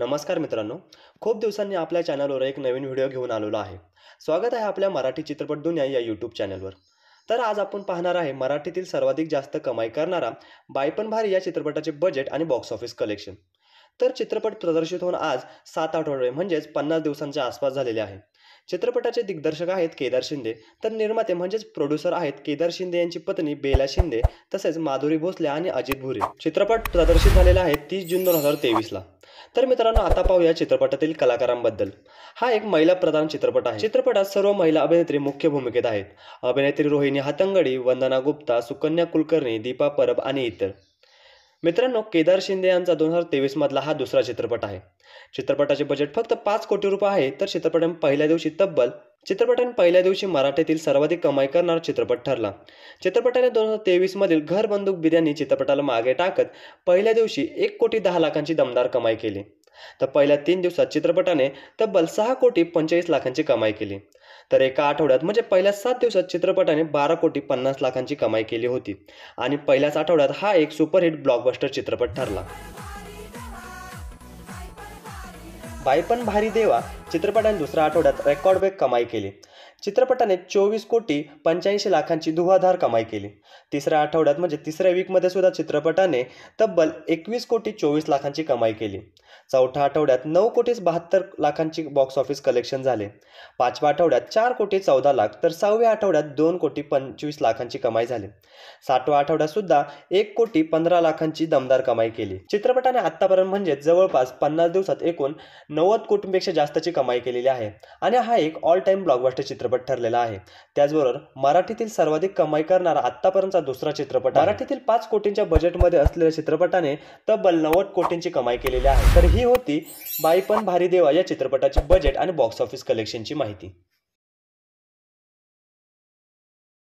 नमस्कार मित्रांनो खूप दिवसांनी आपल्या चॅनलवर एक नवीन व्हिडिओ घेऊन आलेलो आहे स्वागत आहे आपल्या मराठी चित्रपट दुनिया या यूट्यूब चॅनलवर तर आज आपण पाहणार आहे मराठीतील सर्वाधिक जास्त कमाई करणारा बायपन भारी या चित्रपटाचे बजेट आणि बॉक्स ऑफिस कलेक्शन तर चित्रपट प्रदर्शित होऊन आज सात आठवडे म्हणजेच पन्नास दिवसांच्या आसपास झालेले आहे चित्रपटाचे दिग्दर्शक आहेत केदार शिंदे तर निर्माते म्हणजेच प्रोड्युसर आहेत केदार शिंदे यांची पत्नी बेला शिंदे तसेच माधुरी भोसले आणि अजित भुरे चित्रपट प्रदर्शित झालेला आहे तीस जून दोन हजार तेवीसला तर मित्रांनो आता पाहूया चित्रपटातील कलाकारांबद्दल हा एक महिला प्रधान चित्रपट आहे चित्रपटात सर्व महिला अभिनेत्री मुख्य भूमिकेत आहेत अभिनेत्री रोहिणी हातंगडी वंदना गुप्ता सुकन्या कुलकर्णी दीपा परब आणि इतर मित्रांनो केदार शिंदे यांचा दोन हजार तेवीसमधला हा दुसरा चित्रपट आहे चित्रपटाचे बजेट फक्त पाच कोटी रुपये आहे तर चित्रपटाने पहिल्या दिवशी तब्बल चित्रपटाने पहिल्या दिवशी मराठीतील सर्वाधिक कमाई करणारा चित्रपट ठरला चित्रपटाने दोन हजार तेवीसमधील घर बंदूक बिर्याणी चित्रपटाला मागे टाकत पहिल्या दिवशी एक कोटी दहा लाखांची दमदार कमाई केली तर पहिल्या तीन दिवसात चित्रपटाने तब्बल सहा कोटी पंचेचाळीस लाखांची कमाई केली तर एका आठवड्यात म्हणजे पहिल्या सात दिवसात चित्रपटाने बारा कोटी पन्नास लाखांची कमाई केली होती आणि पहिल्याच आठवड्यात हा एक सुपरहिट ब्लॉकबस्टर चित्रपट ठरला बायपण भारी देवा चित्रपटाने दुसऱ्या आठवड्यात रेकॉर्ड ब्रेक कमाई केली चित्रपटाने चोवीस कोटी पंच्याऐंशी लाखांची दुहाधार कमाई केली तिसऱ्या आठवड्यात म्हणजे तिसऱ्या वीकमध्ये सुद्धा चित्रपटाने तब्बल एकवीस कोटी चोवीस लाखांची कमाई केली चौथ्या आठवड्यात नऊ कोटी बहात्तर लाखांची बॉक्स ऑफिस कलेक्शन झाले पाचव्या आठवड्यात चार कोटी चौदा लाख तर सहाव्या आठवड्यात दोन कोटी पंचवीस लाखांची कमाई झाली सातव्या आठवड्यात सुद्धा एक कोटी पंधरा लाखांची दमदार कमाई केली चित्रपटाने आत्तापर्यंत म्हणजे जवळपास पन्नास दिवसात एकूण नव्वद कोटींपेक्षा जास्तची कमाई केलेली आहे आणि हा एक ऑल टाइम ब्लॉकबस्टर चित्रपट चित्रपट ठरलेला आहे त्याचबरोबर मराठीतील सर्वाधिक कमाई करणारा आतापर्यंतचा दुसरा चित्रपट मराठीतील पाच कोटींच्या बजेटमध्ये असलेल्या चित्रपटाने तब्बल नव्वद कोटींची कमाई केलेली आहे तर ही होती बाईपण भारी देवा या चित्रपटाची बजेट आणि बॉक्स ऑफिस कलेक्शनची माहिती